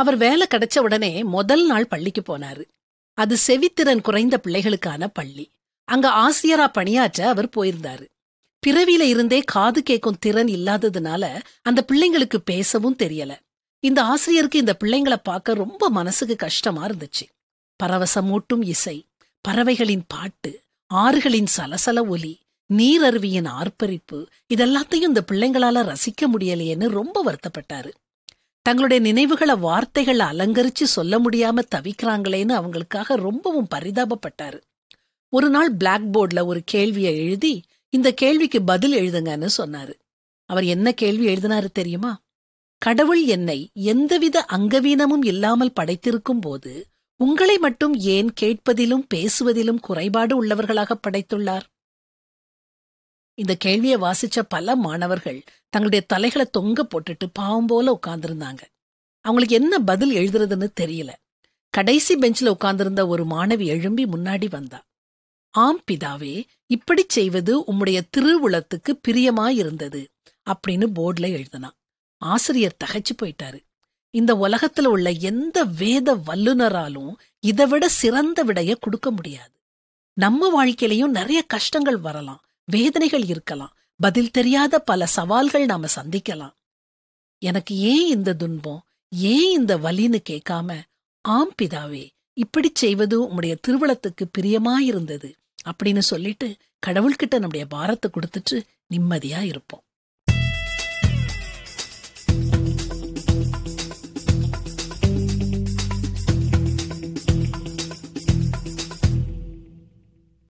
அவர் வேலை கிடைச்ச உடனே முதல் நாள் பள்ளிக்கு போனாரு அது செவித்திறன் குறைந்த பிள்ளைகளுக்கான பள்ளி அங்க ஆசிரியரா பணியாற்ற அவர் போயிருந்தாரு பிறவியில இருந்தே காது கேட்கும் திறன் இல்லாததுனால அந்த பிள்ளைங்களுக்கு பேசவும் தெரியல இந்த ஆசிரியருக்கு இந்த பிள்ளைங்களை பார்க்க ரொம்ப மனசுக்கு கஷ்டமா இருந்துச்சு பரவசமூட்டும் இசை பறவைகளின் பாட்டு ஆறுகளின் சலசல ஒலி நீரருவியின் ஆர்ப்பரிப்பு இதெல்லாத்தையும் இந்த பிள்ளைங்களால ரசிக்க முடியலையேன்னு ரொம்ப வருத்தப்பட்டாரு தங்களுடைய நினைவுகளை வார்த்தைகள் அலங்கரிச்சு சொல்ல முடியாம தவிக்கிறாங்களேன்னு அவங்களுக்காக ரொம்பவும் பரிதாபப்பட்டாரு ஒரு நாள் பிளாக் போர்டில் ஒரு கேள்வியை எழுதி இந்த கேள்விக்கு பதில் எழுதுங்கன்னு சொன்னாரு அவர் என்ன கேள்வி எழுதினாரு தெரியுமா கடவுள் என்னை எந்தவித அங்கவீனமும் இல்லாமல் படைத்திருக்கும் போது உங்களை மட்டும் ஏன் கேட்பதிலும் பேசுவதிலும் குறைபாடு உள்ளவர்களாக படைத்துள்ளார் இந்த கேள்வியை வாசிச்ச பல மாணவர்கள் தங்களுடைய தலைகளை தொங்க போட்டுட்டு பாவம் போல உட்கார்ந்துருந்தாங்க அவங்களுக்கு என்ன பதில் எழுதுறதுன்னு தெரியல கடைசி பெஞ்சில் உட்கார்ந்திருந்த ஒரு மாணவி எழும்பி முன்னாடி வந்தா ஆம் பிதாவே இப்படி செய்வது உம்முடைய திருவுளத்துக்கு பிரியமாயிருந்தது அப்படின்னு போர்டில் எழுதினான் ஆசிரியர் தகச்சு போயிட்டாரு இந்த உலகத்துல உள்ள எந்த வேத வல்லுனராலும் இதை விட சிறந்த விடைய கொடுக்க முடியாது நம்ம வாழ்க்கையிலையும் நிறைய கஷ்டங்கள் வரலாம் வேதனைகள் இருக்கலாம் பதில் தெரியாத பல சவால்கள் நாம சந்திக்கலாம் எனக்கு ஏன் இந்த துன்பம் ஏன் இந்த வலின்னு கேட்காம ஆம் பிதாவே இப்படி செய்வது உம்முடைய திருவளத்துக்கு பிரியமாயிருந்தது அப்படின்னு சொல்லிட்டு கடவுள்கிட்ட நம்முடைய பாரத்தை கொடுத்துட்டு நிம்மதியா இருப்போம்